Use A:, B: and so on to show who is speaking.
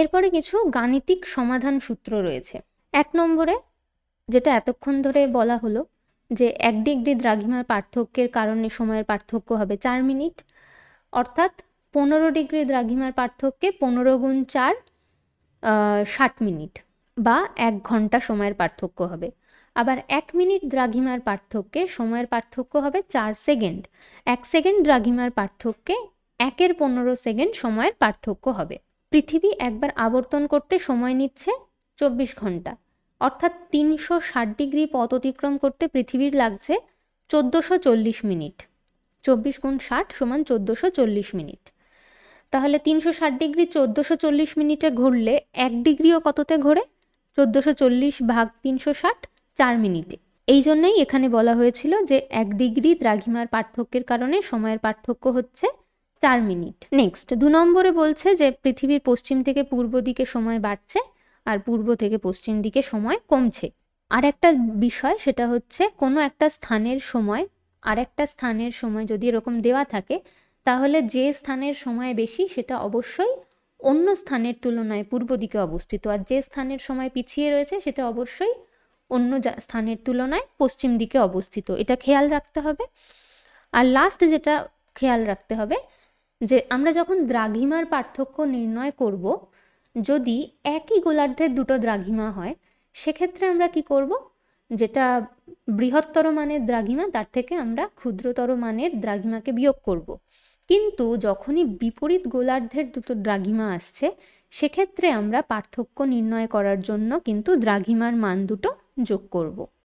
A: এরপরে কিছু গাণিতিক সমাধান সূত্র রয়েছে এক নম্বরে যেটা এতক্ষণ ধরে বলা হলো যে এক ডিগ্রি দ্রাঘিমার পার্থক্যের কারণে সময়ের পার্থক্য হবে চার মিনিট অর্থাৎ পনেরো ডিগ্রি দ্রাঘিমার পার্থক্যে পনেরো গুণ চার ষাট মিনিট বা এক ঘন্টা সময়ের পার্থক্য হবে আবার এক মিনিট দ্রাঘিমার পার্থক্যে সময়ের পার্থক্য হবে চার সেকেন্ড এক সেকেন্ড দ্রাঘিমার পার্থক্যে একের পনেরো সেকেন্ড সময়ের পার্থক্য হবে পৃথিবী একবার আবর্তন করতে সময় নিচ্ছে চব্বিশ ঘন্টা অর্থাৎ তিনশো ষাট ডিগ্রি পথ অতিক্রম করতে পৃথিবীর লাগছে চোদ্দোশো চল্লিশ মিনিট চব্বিশ গুণ ষাট সমান চোদ্দোশো চল্লিশ মিনিট তাহলে তিনশো ষাট ডিগ্রি চোদ্দশো চল্লিশ মিনিটে ঘুরলে এক ডিগ্রিও কততে ঘোরে চোদ্দোশো চল্লিশ ভাগ তিনশো ষাট চার মিনিটে এই জন্যই এখানে বলা হয়েছিল যে এক ডিগ্রি দ্রাঘিমার পার্থক্যের কারণে সময়ের পার্থক্য হচ্ছে চার মিনিট নেক্সট দু নম্বরে বলছে যে পৃথিবীর পশ্চিম থেকে পূর্ব দিকে সময় বাড়ছে আর পূর্ব থেকে পশ্চিম দিকে সময় কমছে আর একটা বিষয় সেটা হচ্ছে কোনো একটা স্থানের সময় আর একটা স্থানের সময় যদি এরকম দেওয়া থাকে তাহলে যে স্থানের সময় বেশি সেটা অবশ্যই অন্য স্থানের তুলনায় পূর্ব দিকে অবস্থিত আর যে স্থানের সময় পিছিয়ে রয়েছে সেটা অবশ্যই অন্য স্থানের তুলনায় পশ্চিম দিকে অবস্থিত এটা খেয়াল রাখতে হবে আর লাস্ট যেটা খেয়াল রাখতে হবে যে আমরা যখন দ্রাঘিমার পার্থক্য নির্ণয় করব যদি একই গোলার্ধের দুটো দ্রাঘিমা হয় সেক্ষেত্রে আমরা কি করব যেটা বৃহত্তর মানের দ্রাঘিমা তার থেকে আমরা ক্ষুদ্রতর মানের দ্রাঘিমাকে বিয়োগ করব। কিন্তু যখনই বিপরীত গোলার্ধের দুটো দ্রাঘিমা আসছে সেক্ষেত্রে আমরা পার্থক্য নির্ণয় করার জন্য কিন্তু দ্রাঘিমার মান দুটো যোগ করব।